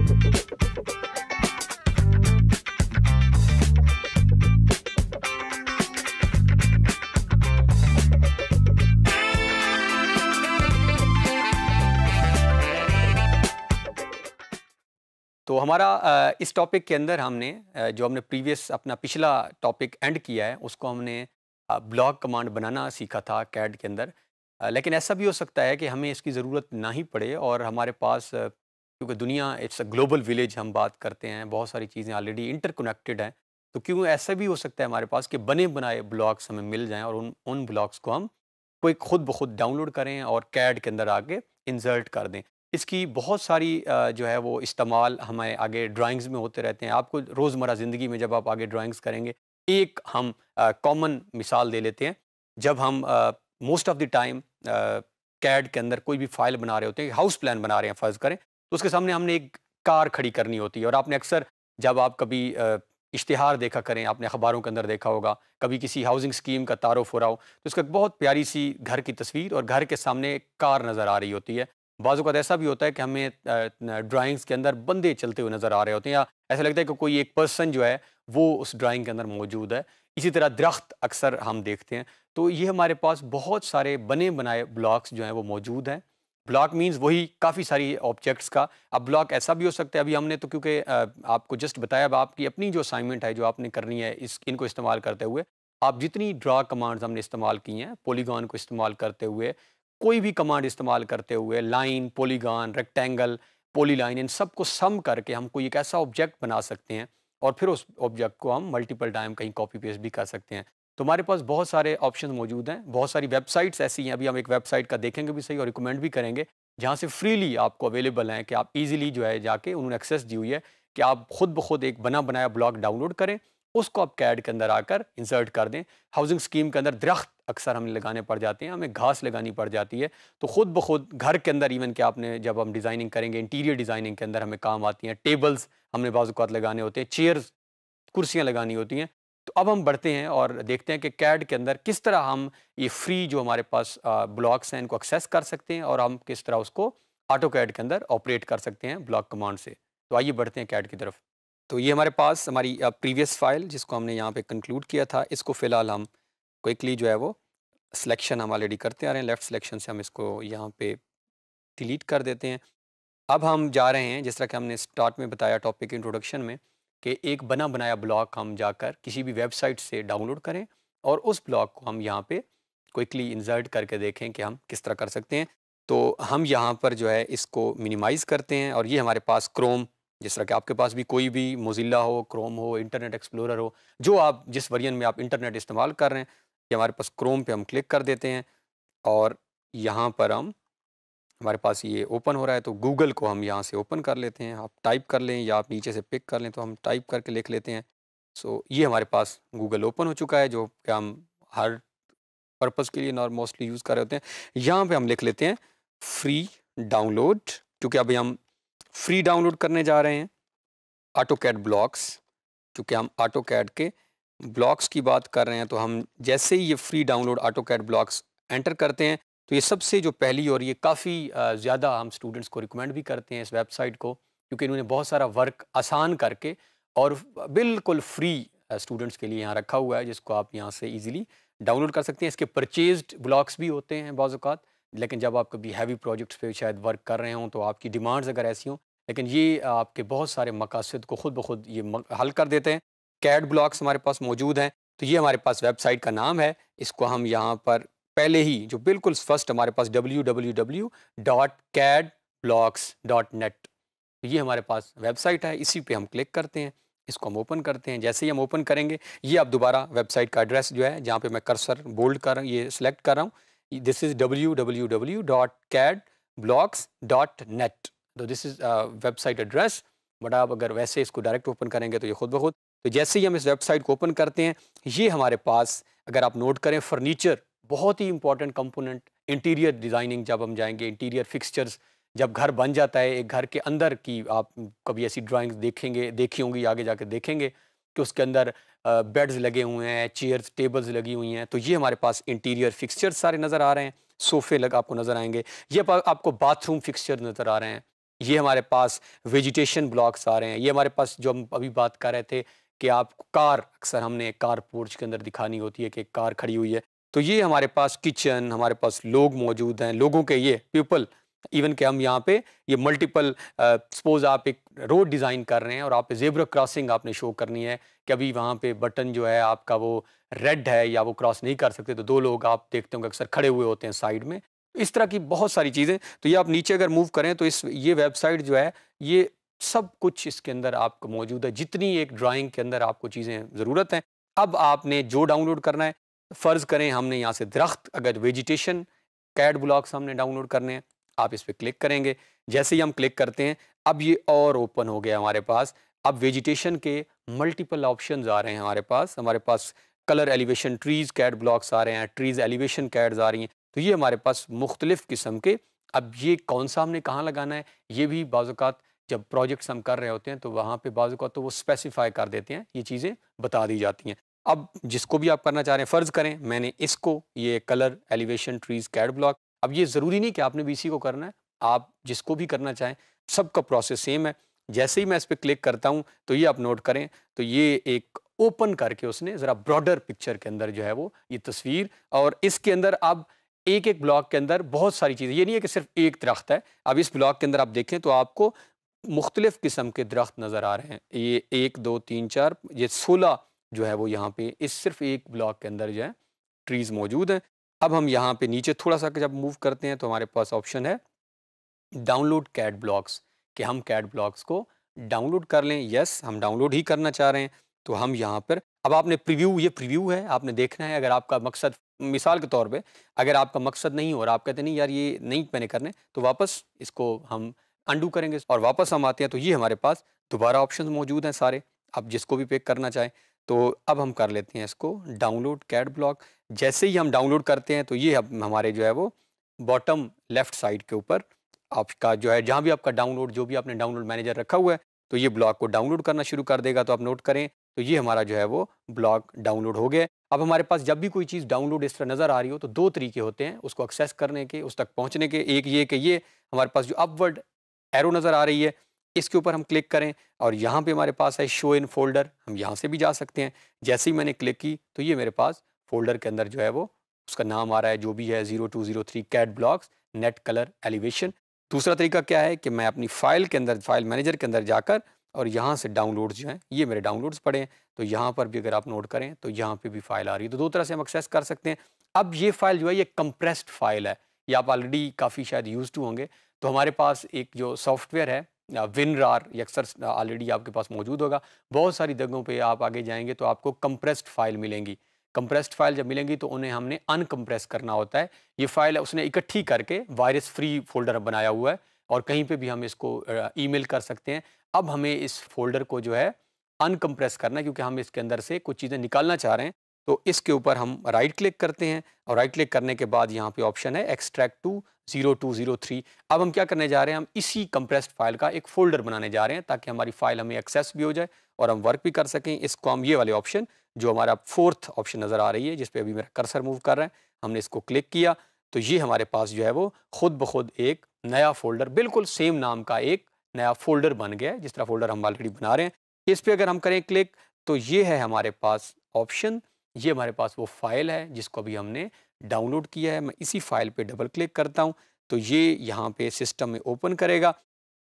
तो हमारा इस टॉपिक के अंदर हमने जो हमने प्रीवियस अपना पिछला टॉपिक एंड किया है उसको हमने ब्लॉक कमांड बनाना सीखा था कैड के अंदर लेकिन ऐसा भी हो सकता है कि हमें इसकी ज़रूरत ना ही पड़े और हमारे पास क्योंकि दुनिया इट्स अ ग्लोबल विलेज हम बात करते हैं बहुत सारी चीज़ें ऑलरेडी इंटरकनेक्टेड हैं तो क्यों ऐसा भी हो सकता है हमारे पास कि बने बनाए ब्लॉग्स हमें मिल जाएं और उन उन ब्लॉग्स को हम कोई खुद ब खुद डाउनलोड करें और कैड के अंदर आके इंसर्ट कर दें इसकी बहुत सारी जो है वो इस्तेमाल हमारे आगे ड्राइंग्स में होते रहते हैं आपको रोज़मर्रा ज़िंदगी में जब आप आगे ड्राइंग्स करेंगे एक हम कॉमन मिसाल दे लेते हैं जब हम most of the time CAD के अंदर कोई भी फाइल बना रहे होते हैं हाउस प्लान बना रहे हैं फ़र्ज़ करें तो उसके सामने हमने एक कार खड़ी करनी होती है और आपने अक्सर जब आप कभी इश्तहार देखा करें आपने अखबारों के अंदर देखा होगा कभी किसी हाउसिंग स्कीम का तारफ हो रहा हो तो उसका बहुत प्यारी सी घर की तस्वीर और घर के सामने एक कार नज़र आ रही होती है बाज़ तो ऐसा भी होता है कि हमें ड्राइंग्स के अंदर बंदे चलते हुए नज़र आ रहे होते हैं या ऐसा लगता है कि कोई एक पर्सन जो है वो उस ड्राइंग के अंदर मौजूद है इसी तरह दरख्त अक्सर हम देखते हैं तो ये हमारे पास बहुत सारे बने बनाए ब्लॉक्स जो हैं वो मौजूद हैं ब्लॉक मींस वही काफ़ी सारी ऑब्जेक्ट्स का अब ब्लॉक ऐसा भी हो सकता है अभी हमने तो क्योंकि आपको जस्ट बताया अब आपकी अपनी जो असाइनमेंट है जो आपने करनी है इस इनको इस्तेमाल करते हुए आप जितनी ड्रा कमांड्स हमने इस्तेमाल की हैं पोलीगान को इस्तेमाल करते हुए कोई भी कमांड इस्तेमाल करते हुए line polygon rectangle poly line इन सब को सम करके हम कोई एक ऐसा ऑब्जेक्ट बना सकते हैं और फिर उस ऑब्जेक्ट को हम मल्टीपल टाइम कहीं कॉपी पेस्ट भी कर सकते हैं तो हमारे पास बहुत सारे ऑप्शन मौजूद हैं बहुत सारी वेबसाइट्स ऐसी हैं अभी हम एक वेबसाइट का देखेंगे भी सही और रिकमेंड भी करेंगे जहाँ से फ्रीली आपको अवेलेबल हैं कि आप ईज़िली जो है जाके उन्होंने एक्सेस दी हुई है कि आप खुद ब खुद एक बना बनाया ब्लॉग डाउनलोड करें उसको आप कैड के अंदर आकर इंसर्ट कर दें हाउसिंग स्कीम के अंदर दरख्त अक्सर हमें लगाने पड़ जाते हैं हमें घास लगानी पड़ जाती है तो ख़ुद ब खुद घर के अंदर इवन कि आपने जब हम डिज़ाइनिंग करेंगे इंटीरियर डिज़ाइनिंग के अंदर हमें काम आती हैं टेबल्स हमने बाज़ात लगाने होते हैं चेयर्स कुर्सियाँ लगानी होती हैं तो अब हम बढ़ते हैं और देखते हैं कि कैड के अंदर किस तरह हम ये फ्री जो हमारे पास ब्लॉक्स हैं इनको एक्सेस कर सकते हैं और हम किस तरह उसको ऑटो कैड के अंदर ऑपरेट कर सकते हैं ब्लॉक कमांड से तो आइए बढ़ते हैं कैड की तरफ तो ये हमारे पास हमारी प्रीवियस फाइल जिसको हमने यहाँ पे कंक्लूड किया था इसको फ़िलहाल हम क्विकली जो है वो सिलेक्शन हम ऑलरेडी करते आ रहे हैं लेफ़्ट सिलेक्शन से हम इसको यहाँ पे डिलीट कर देते हैं अब हम जा रहे हैं जिस तरह कि हमने स्टार्ट में बताया टॉपिक इंट्रोडक्शन में कि एक बना बनाया ब्लॉग हम जाकर किसी भी वेबसाइट से डाउनलोड करें और उस ब्लॉग को हम यहाँ पे क्विकली इंसर्ट करके देखें कि हम किस तरह कर सकते हैं तो हम यहाँ पर जो है इसको मिनिमाइज़ करते हैं और ये हमारे पास क्रोम जिस तरह के आपके पास भी कोई भी मोजिला हो क्रोम हो इंटरनेट एक्सप्लोरर हो जो आप जिस वर्जन में आप इंटरनेट इस्तेमाल कर रहे हैं ये हमारे पास क्रोम पे हम क्लिक कर देते हैं और यहाँ पर हम हमारे पास ये ओपन हो रहा है तो गूगल को हम यहाँ से ओपन कर लेते हैं आप टाइप कर लें या आप नीचे से पिक कर लें तो हम टाइप करके लिख लेते हैं सो so, ये हमारे पास गूगल ओपन हो चुका है जो कि हम हर पर्पज़ के लिए नॉर मोस्टली यूज़ कर रहे होते हैं यहाँ पे हम लिख लेते हैं फ्री डाउनलोड क्योंकि अभी हम फ्री डाउनलोड करने जा रहे हैं ऑटो कैड ब्लॉक्स क्योंकि हम ऑटो कैड के ब्लॉक्स की बात कर रहे हैं तो हम जैसे ही ये free download AutoCAD blocks enter करते हैं तो ये सबसे जो पहली और ये काफ़ी ज़्यादा हम स्टूडेंट्स को रिकमेंड भी करते हैं इस वेबसाइट को क्योंकि इन्होंने बहुत सारा वर्क आसान करके और बिल्कुल फ्री स्टूडेंट्स के लिए यहाँ रखा हुआ है जिसको आप यहाँ से ईजिली डाउनलोड कर सकते हैं इसके परचेज्ड ब्लॉक्स भी होते हैं बाज़ात लेकिन जब आप कभी हैवी प्रोजेक्ट्स पे शायद वर्क कर रहे हों तो आपकी डिमांड्स अगर ऐसी हों लेकिन ये आपके बहुत सारे मकासद को ख़ुद ब खुद ये हल कर देते हैं कैड ब्लॉक्स हमारे पास मौजूद हैं तो ये हमारे पास वेबसाइट का नाम है इसको हम यहाँ पर पहले ही जो बिल्कुल फर्स्ट हमारे पास W W W dot CAD blocks dot net ये हमारे पास वेबसाइट है इसी पे हम क्लिक करते हैं इसको हम ओपन करते हैं जैसे ही हम ओपन करेंगे ये आप दोबारा वेबसाइट का एड्रेस जो है जहाँ पे मैं कर्सर बोल्ड कर रहा हूँ ये सिलेक्ट कर रहा हूँ this is W W W dot CAD blocks dot net तो this is website address but आप अगर वैसे इसको डायरेक्ट ओपन करेंगे तो ये खुद ब खुद तो जैसे ही हम इस वेबसाइट को ओपन करते हैं ये हमारे पास अगर आप नोट करें फर्नीचर बहुत ही इंपॉर्टेंट कंपोनेंट इंटीरियर डिज़ाइनिंग जब हम जाएंगे इंटीरियर फिक्सचर्स जब घर बन जाता है एक घर के अंदर की आप कभी ऐसी ड्राइंग्स देखेंगे देखी होंगी आगे जाके देखेंगे कि उसके अंदर बेड्स लगे हुए हैं चेयर्स टेबल्स लगी हुई हैं तो ये हमारे पास इंटीरियर फिक्सचर्स सारे नज़र आ रहे हैं सोफ़े लग आपको नज़र आएंगे ये आपको बाथरूम फिक्सचर नज़र आ रहे हैं ये हमारे पास वेजिटेशन ब्लॉक्स आ रहे हैं ये हमारे पास जो हम अभी बात कर रहे थे कि आप कार अक्सर हमने कार पोर्च के अंदर दिखानी होती है कि कार खड़ी हुई है तो ये हमारे पास किचन हमारे पास लोग मौजूद हैं लोगों के ये पीपल इवन के हम यहाँ पे ये मल्टीपल सपोज आप एक रोड डिज़ाइन कर रहे हैं और आप जेबरा क्रॉसिंग आपने शो करनी है कि अभी वहाँ पे बटन जो है आपका वो रेड है या वो क्रॉस नहीं कर सकते तो दो लोग आप देखते होंगे अक्सर खड़े हुए होते हैं साइड में इस तरह की बहुत सारी चीज़ें तो ये आप नीचे अगर मूव करें तो इस ये वेबसाइट जो है ये सब कुछ इसके अंदर आपको मौजूद है जितनी एक ड्राइंग के अंदर आपको चीज़ें ज़रूरत हैं अब आपने जो डाउनलोड करना है फ़र्ज़ करें हमने यहाँ से दरख्त अगर वेजिटेशन कैड ब्लॉक्स हमने डाउनलोड करने हैं आप इस पर क्लिक करेंगे जैसे ही हम क्लिक करते हैं अब ये और ओपन हो गया हमारे पास अब वेजिटेशन के मल्टीपल ऑप्शंस आ रहे हैं हमारे पास हमारे पास colour elevation trees CAD blocks आ रहे हैं ट्रीज़ एलिवेशन कैड्स आ रही हैं तो ये हमारे पास मुख्तलिफ़ किस्म के अब ये कौन सा हमने कहाँ लगाना है ये भी बाज़ात जब प्रोजेक्ट्स हम कर रहे होते हैं तो वहाँ पे बाज़ात तो वो स्पेसिफाई कर देते हैं ये चीज़ें बता दी जाती हैं अब जिसको भी आप करना चाह रहे हैं फ़र्ज़ करें मैंने इसको ये colour elevation trees CAD block अब ये ज़रूरी नहीं कि आपने भी इसी को करना है आप जिसको भी करना चाहें सबका प्रोसेस सेम है जैसे ही मैं इस पर क्लिक करता हूँ तो ये आप नोट करें तो ये एक ओपन करके उसने ज़रा ब्रॉडर पिक्चर के अंदर जो है वो ये तस्वीर और इसके अंदर अब एक एक ब्लॉक के अंदर बहुत सारी चीज़ें ये नहीं है कि सिर्फ एक दरख्त है अब इस ब्लॉक के अंदर आप देखें तो आपको मुख्तलिफ़ किस्म के दरख्त नज़र आ रहे हैं ये एक दो तीन चार ये सोलह जो है वो यहाँ पे इस सिर्फ एक ब्लॉक के अंदर जो है ट्रीज़ मौजूद हैं अब हम यहाँ पे नीचे थोड़ा सा जब मूव करते हैं तो हमारे पास ऑप्शन है डाउनलोड कैट ब्लॉक्स कि हम कैट ब्लॉक्स को डाउनलोड कर लें यस हम डाउनलोड ही करना चाह रहे हैं तो हम यहाँ पर अब आपने प्रिव्यू ये प्रिव्यू है आपने देखना है अगर आपका मकसद मिसाल के तौर पे अगर आपका मकसद नहीं हो और आप कहते नहीं यार ये नहीं मैंने करने तो वापस इसको हम अंडू करेंगे और वापस हम आते हैं तो ये हमारे पास दोबारा ऑप्शन मौजूद हैं सारे आप जिसको भी पिक करना चाहें तो अब हम कर लेते हैं इसको डाउनलोड कैड ब्लॉक जैसे ही हम डाउनलोड करते हैं तो ये अब हमारे जो है वो बॉटम लेफ्ट साइड के ऊपर आपका जो है जहाँ भी आपका डाउनलोड जो भी आपने डाउनलोड मैनेजर रखा हुआ है तो ये ब्लॉग को डाउनलोड करना शुरू कर देगा तो आप नोट करें तो ये हमारा जो है वो ब्लॉग डाउनलोड हो गया अब हमारे पास जब भी कोई चीज़ डाउनलोड इस तरह नज़र आ रही हो तो दो तरीके होते हैं उसको एक्सेस करने के उस तक पहुँचने के एक ये कि ये हमारे पास जो अपवर्ड एरो नज़र आ रही है इसके ऊपर हम क्लिक करें और यहाँ पे हमारे पास है शो इन फोल्डर हम यहाँ से भी जा सकते हैं जैसे ही मैंने क्लिक की तो ये मेरे पास फोल्डर के अंदर जो है वो उसका नाम आ रहा है जो भी है zero two zero three CAD blocks net colour elevation दूसरा तरीका क्या है कि मैं अपनी फ़ाइल के अंदर फाइल मैनेजर के अंदर जाकर और यहाँ से डाउनलोड्स जो हैं ये मेरे डाउनलोड्स पड़े हैं तो यहाँ पर भी अगर आप नोट करें तो यहाँ पर भी फाइल आ रही है तो दो तरह से हम एक्सेस कर सकते हैं अब ये फाइल जो है ये कंप्रेस्ड फाइल है ये आप ऑलरेडी काफ़ी शायद यूज़ टू होंगे तो हमारे पास एक जो सॉफ्टवेयर है विनरार यक्सर ऑलरेडी आपके पास मौजूद होगा बहुत सारी जगहों पे आप आगे जाएंगे तो आपको कंप्रेस्ड फाइल मिलेंगी कंप्रेस्ड फाइल जब मिलेंगी तो उन्हें हमने अनकम्प्रेस करना होता है ये फाइल उसने इकट्ठी करके वायरस फ्री फोल्डर बनाया हुआ है और कहीं पर भी हम इसको ई कर सकते हैं अब हमें इस फोल्डर को जो है अनकम्प्रेस करना क्योंकि हम इसके अंदर से कुछ चीज़ें निकालना चाह रहे हैं तो इसके ऊपर हम राइट क्लिक करते हैं और राइट क्लिक करने के बाद यहाँ पे ऑप्शन है extract to zero two zero three अब हम क्या करने जा रहे हैं हम इसी कंप्रेस्ड फाइल का एक फ़ोल्डर बनाने जा रहे हैं ताकि हमारी फ़ाइल हमें एक्सेस भी हो जाए और हम वर्क भी कर सकें इसको हम ये वाले ऑप्शन जो हमारा फोर्थ ऑप्शन नज़र आ रही है जिसपे अभी मेरा कर्सर मूव कर रहे हैं हमने इसको क्लिक किया तो ये हमारे पास जो है वो खुद ब खुद एक नया फ़ोल्डर बिल्कुल सेम नाम का एक नया फ़ोल्डर बन गया है जिस तरह फ़ोल्डर हम ऑलरेडी बना रहे हैं इस पर अगर हम करें क्लिक तो ये है हमारे पास ऑप्शन ये हमारे पास वो फ़ाइल है जिसको अभी हमने डाउनलोड किया है मैं इसी फाइल पे डबल क्लिक करता हूँ तो ये यहाँ पे सिस्टम में ओपन करेगा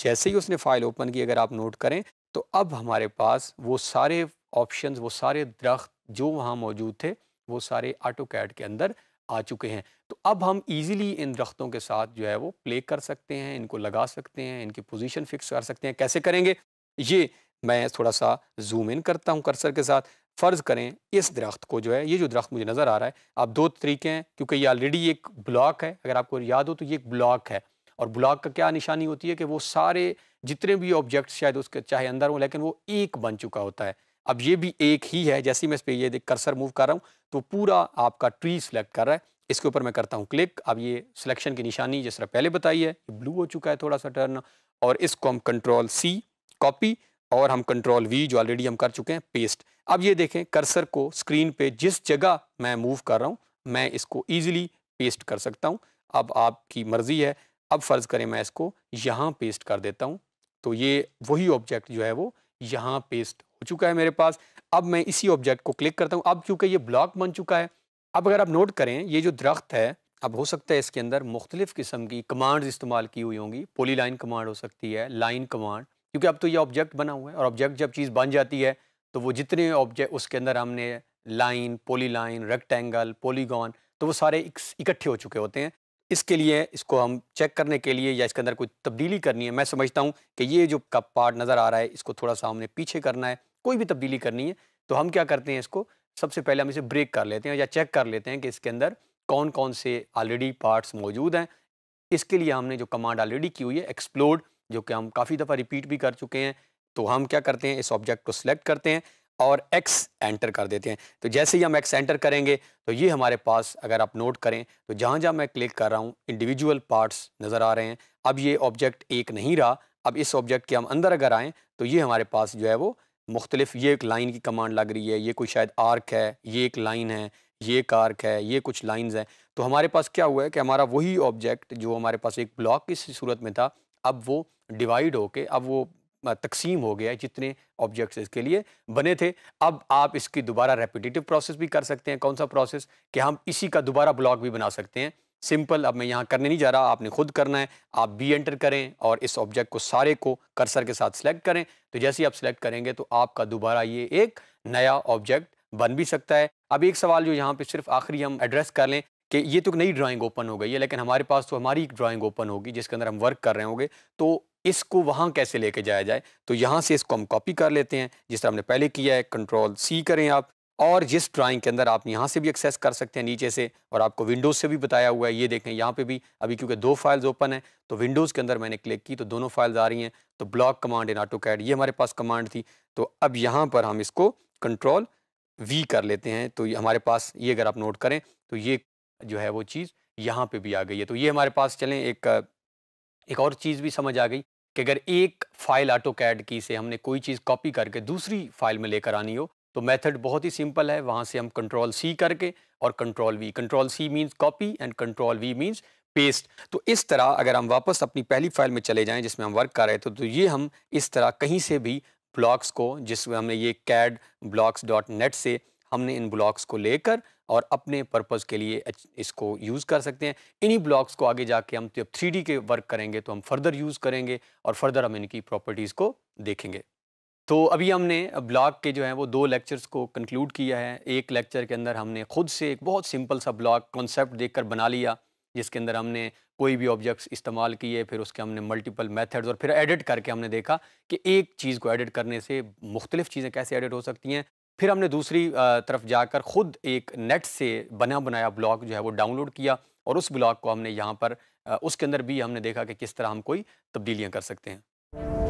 जैसे ही उसने फ़ाइल ओपन की अगर आप नोट करें तो अब हमारे पास वो सारे ऑप्शन वो सारे दरख्त जो वहाँ मौजूद थे वो सारे आटो कैड के अंदर आ चुके हैं तो अब हम इजीली इन दरख्तों के साथ जो है वो प्ले कर सकते हैं इनको लगा सकते हैं इनकी पोजीशन फिक्स कर सकते हैं कैसे करेंगे ये मैं थोड़ा सा जूम इन करता हूँ कर्सर के साथ फ़र्ज़ करें इस दरख्त को जो है ये जो दरख्त मुझे नज़र आ रहा है आप दो तरीके हैं क्योंकि ये ऑलरेडी एक ब्लॉक है अगर आपको याद हो तो ये एक ब्लॉक है और ब्लॉक का क्या निशानी होती है कि वो सारे जितने भी ऑब्जेक्ट शायद उसके चाहे अंदर हों लेकिन वो एक बन चुका होता है अब ये भी एक ही है जैसे मैं इस पर ये देख कर्सर मूव कर रहा हूँ तो पूरा आपका ट्री सेलेक्ट कर रहा है इसके ऊपर मैं करता हूँ क्लिक अब ये सिलेक्शन की निशानी जिस तरह पहले बताई है ब्लू हो चुका है थोड़ा सा टर्न और इसको हम कंट्रोल सी कॉपी और हम कंट्रोल वी जो ऑलरेडी हम कर चुके हैं पेस्ट अब ये देखें कर्सर को स्क्रीन पे जिस जगह मैं मूव कर रहा हूँ मैं इसको ईजिली पेस्ट कर सकता हूँ अब आपकी मर्ज़ी है अब फ़र्ज़ करें मैं इसको यहाँ पेस्ट कर देता हूँ तो ये वही ऑब्जेक्ट जो है वो यहाँ पेस्ट हो चुका है मेरे पास अब मैं इसी ऑब्जेक्ट को क्लिक करता हूँ अब क्योंकि ये ब्लॉक बन चुका है अब अगर आप नोट करें ये जो दरख्त है अब हो सकता है इसके अंदर मुख्तलिफ़ किस्म की कमांड्स इस्तेमाल की हुई होंगी पोली लाइन कमांड हो सकती है लाइन कमांड क्योंकि अब तो ये ऑब्जेक्ट बना हुआ है और ऑब्जेक्ट जब चीज़ बन जाती है तो वो जितने ऑब्जेक्ट उसके अंदर हमने line poly line rectangle polygon तो वो सारे इकट्ठे हो चुके होते हैं इसके लिए इसको हम चेक करने के लिए या इसके अंदर कोई तब्दीली करनी है मैं समझता हूँ कि ये जो कप पार्ट नज़र आ रहा है इसको थोड़ा सा हमने पीछे करना है कोई भी तब्दीली करनी है तो हम क्या करते हैं इसको सबसे पहले हम इसे ब्रेक कर लेते हैं या चेक कर लेते हैं कि इसके अंदर कौन कौन से ऑलरेडी पार्ट्स मौजूद हैं इसके लिए हमने जो कमांड ऑलरेडी की हुई है एक्सप्लोड जो कि हम काफ़ी दफ़ा रिपीट भी कर चुके हैं तो हम क्या करते हैं इस ऑब्जेक्ट को सिलेक्ट करते हैं और एक्स एंटर कर देते हैं तो जैसे ही हम एक्स एंटर करेंगे तो ये हमारे पास अगर आप नोट करें तो जहाँ जहाँ मैं क्लिक कर रहा हूँ इंडिविजुअल पार्ट्स नज़र आ रहे हैं अब ये ऑब्जेक्ट एक नहीं रहा अब इस ऑब्जेक्ट के हम अंदर अगर आएँ तो ये हमारे पास जो है वो मुख्तलिफ ये एक लाइन की कमांड लग रही है ये कोई शायद आर्क है ये एक लाइन है ये एक आर्क है ये कुछ लाइन्स हैं तो हमारे पास क्या हुआ है कि हमारा वही ऑब्जेक्ट जो हमारे पास एक ब्लॉक की सूरत में था अब वो डिवाइड होके अब वो तकसीम हो गया है जितने ऑब्जेक्ट्स इसके लिए बने थे अब आप इसकी दोबारा रेपिटेटिव प्रोसेस भी कर सकते हैं कौन सा प्रोसेस कि हम इसी का दोबारा ब्लॉक भी बना सकते हैं सिंपल अब मैं यहाँ करने नहीं जा रहा आपने खुद करना है आप बी एंटर करें और इस ऑब्जेक्ट को सारे को कर्सर के साथ सेलेक्ट करें तो जैसे ही आप सिलेक्ट करेंगे तो आपका दोबारा ये एक नया ऑब्जेक्ट बन भी सकता है अब एक सवाल जो यहाँ पे सिर्फ आखिरी हम एड्रेस कर लें कि ये तो नई ड्राइंग ओपन हो गई है लेकिन हमारे पास तो हमारी एक ड्राइंग ओपन होगी जिसके अंदर हम वर्क कर रहे होंगे तो इसको वहाँ कैसे लेके जाया जाए तो यहाँ से इसको हम कॉपी कर लेते हैं जिस तरह हमने पहले किया है कंट्रोल सी करें आप और जिस ड्राइंग के अंदर आप यहाँ से भी एक्सेस कर सकते हैं नीचे से और आपको विंडोज़ से भी बताया हुआ है ये देखें यहाँ पे भी अभी क्योंकि दो फाइल्स ओपन है तो विंडोज़ के अंदर मैंने क्लिक की तो दोनों फाइल्स आ रही हैं तो block command in AutoCAD ये हमारे पास कमांड थी तो अब यहाँ पर हम इसको कंट्रोल वी कर लेते हैं तो हमारे पास ये अगर आप नोट करें तो ये जो है वो चीज़ यहाँ पर भी आ गई है तो ये हमारे पास चलें एक एक और चीज़ भी समझ आ गई कि अगर एक फाइल ऑटो कैड की से हमने कोई चीज़ कॉपी करके दूसरी फाइल में लेकर आनी हो तो मेथड बहुत ही सिंपल है वहाँ से हम कंट्रोल सी करके और control V control C means copy and control V means paste तो इस तरह अगर हम वापस अपनी पहली फाइल में चले जाएं जिसमें हम वर्क कर रहे थे तो ये हम इस तरह कहीं से भी ब्लॉक्स को जिसमें हमने ये कैड ब्लॉक्स डॉट नेट से हमने इन ब्लॉक्स को लेकर और अपने पर्पज़ के लिए इसको यूज़ कर सकते हैं इन्हीं ब्लॉक्स को आगे जाके हम जब तो थ्री के वर्क करेंगे तो हम फर्दर यूज़ करेंगे और फर्दर हम इनकी प्रॉपर्टीज़ को देखेंगे तो अभी हमने ब्लॉक के जो है वो दो लेक्चर्स को कंक्लूड किया है एक लेक्चर के अंदर हमने खुद से एक बहुत सिंपल सा ब्लॉक कॉन्सेप्ट देखकर बना लिया जिसके अंदर हमने कोई भी ऑब्जेक्ट्स इस्तेमाल किए फिर उसके हमने मल्टीपल मेथड्स और फिर एडिट करके हमने देखा कि एक चीज़ को एडिट करने से मुख्तलिफ चीज़ें कैसे एडिट हो सकती हैं फिर हमने दूसरी तरफ जाकर ख़ुद एक नेट से बना बनाया ब्लॉग जो है वो डाउनलोड किया और उस ब्लॉग को हमने यहाँ पर उसके अंदर भी हमने देखा कि किस तरह हम कोई तब्दीलियाँ कर सकते हैं